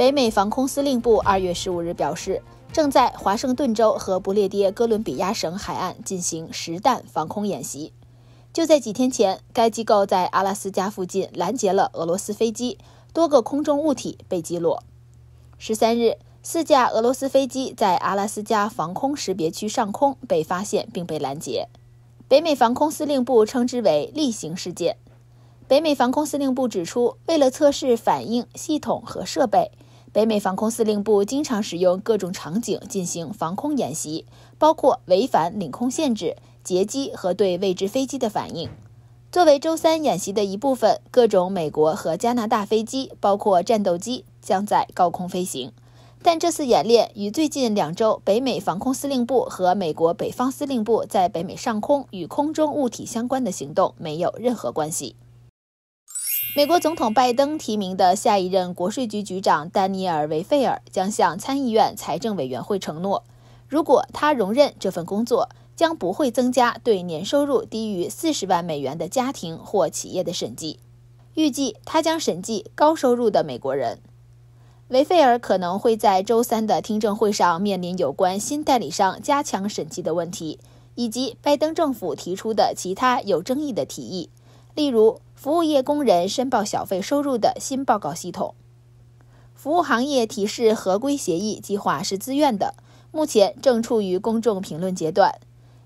北美防空司令部二月十五日表示，正在华盛顿州和不列颠哥伦比亚省海岸进行实弹防空演习。就在几天前，该机构在阿拉斯加附近拦截了俄罗斯飞机，多个空中物体被击落。十三日，四架俄罗斯飞机在阿拉斯加防空识别区上空被发现并被拦截。北美防空司令部称之为例行事件。北美防空司令部指出，为了测试反应系统和设备。北美防空司令部经常使用各种场景进行防空演习，包括违反领空限制、截击和对未知飞机的反应。作为周三演习的一部分，各种美国和加拿大飞机，包括战斗机，将在高空飞行。但这次演练与最近两周北美防空司令部和美国北方司令部在北美上空与空中物体相关的行动没有任何关系。美国总统拜登提名的下一任国税局局长丹尼尔·维费尔将向参议院财政委员会承诺，如果他荣任这份工作，将不会增加对年收入低于四十万美元的家庭或企业的审计。预计他将审计高收入的美国人。维费尔可能会在周三的听证会上面临有关新代理商加强审计的问题，以及拜登政府提出的其他有争议的提议，例如。服务业工人申报小费收入的新报告系统，服务行业提示合规协议计划是自愿的，目前正处于公众评论阶段。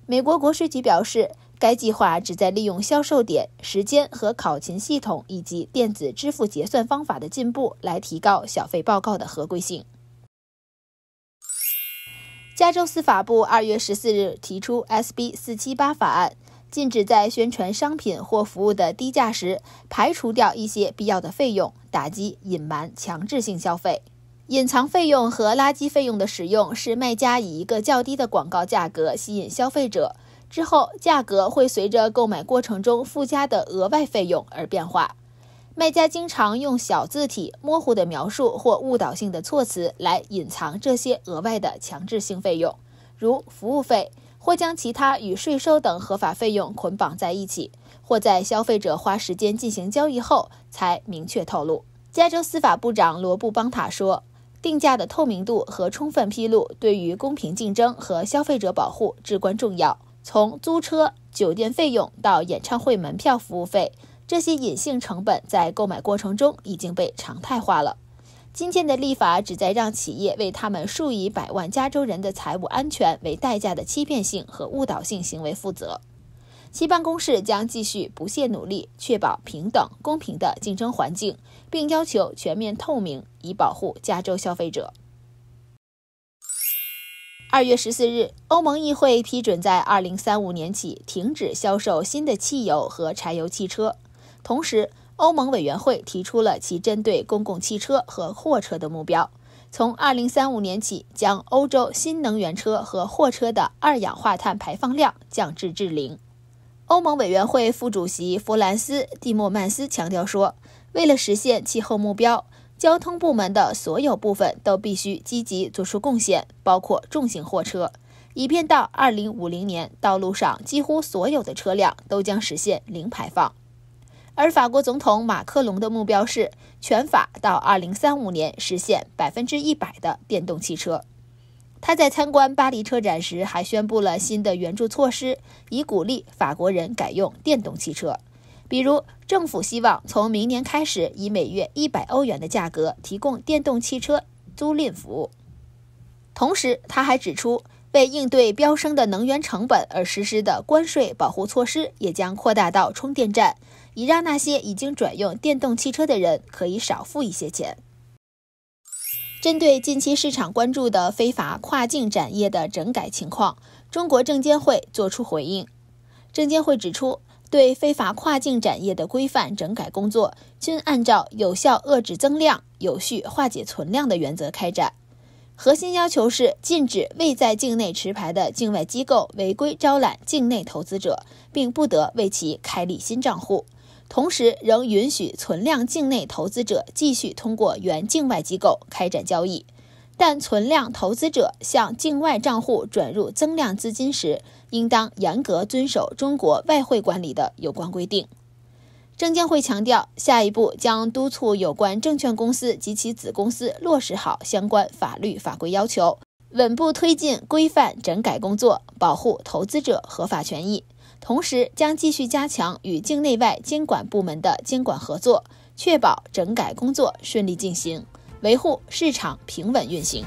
美国国税局表示，该计划旨在利用销售点时间和考勤系统以及电子支付结算方法的进步，来提高小费报告的合规性。加州司法部二月十四日提出 SB 四七八法案。禁止在宣传商品或服务的低价时排除掉一些必要的费用，打击隐瞒强制性消费、隐藏费用和垃圾费用的使用，是卖家以一个较低的广告价格吸引消费者之后，价格会随着购买过程中附加的额外费用而变化。卖家经常用小字体、模糊的描述或误导性的措辞来隐藏这些额外的强制性费用，如服务费。或将其他与税收等合法费用捆绑在一起，或在消费者花时间进行交易后才明确透露。加州司法部长罗布·邦塔说：“定价的透明度和充分披露对于公平竞争和消费者保护至关重要。从租车、酒店费用到演唱会门票服务费，这些隐性成本在购买过程中已经被常态化了。”今天的立法旨在让企业为他们数以百万加州人的财务安全为代价的欺骗性和误导性行为负责。其办公室将继续不懈努力，确保平等、公平的竞争环境，并要求全面透明，以保护加州消费者。二月十四日，欧盟议会批准在二零三五年起停止销售新的汽油和柴油汽车，同时。欧盟委员会提出了其针对公共汽车和货车的目标：从2035年起，将欧洲新能源车和货车的二氧化碳排放量降至至零。欧盟委员会副主席弗兰斯·蒂莫曼斯强调说：“为了实现气候目标，交通部门的所有部分都必须积极做出贡献，包括重型货车，以便到2050年，道路上几乎所有的车辆都将实现零排放。”而法国总统马克龙的目标是，全法到2035年实现百分之一百的电动汽车。他在参观巴黎车展时还宣布了新的援助措施，以鼓励法国人改用电动汽车。比如，政府希望从明年开始，以每月一百欧元的价格提供电动汽车租赁服务。同时，他还指出，为应对飙升的能源成本而实施的关税保护措施，也将扩大到充电站。以让那些已经转用电动汽车的人可以少付一些钱。针对近期市场关注的非法跨境展业的整改情况，中国证监会作出回应。证监会指出，对非法跨境展业的规范整改工作，均按照有效遏制增量、有序化解存量的原则开展。核心要求是禁止未在境内持牌的境外机构违规招揽境内投资者，并不得为其开立新账户。同时，仍允许存量境内投资者继续通过原境外机构开展交易，但存量投资者向境外账户转入增量资金时，应当严格遵守中国外汇管理的有关规定。证监会强调，下一步将督促有关证券公司及其子公司落实好相关法律法规要求，稳步推进规范整改工作，保护投资者合法权益。同时，将继续加强与境内外监管部门的监管合作，确保整改工作顺利进行，维护市场平稳运行。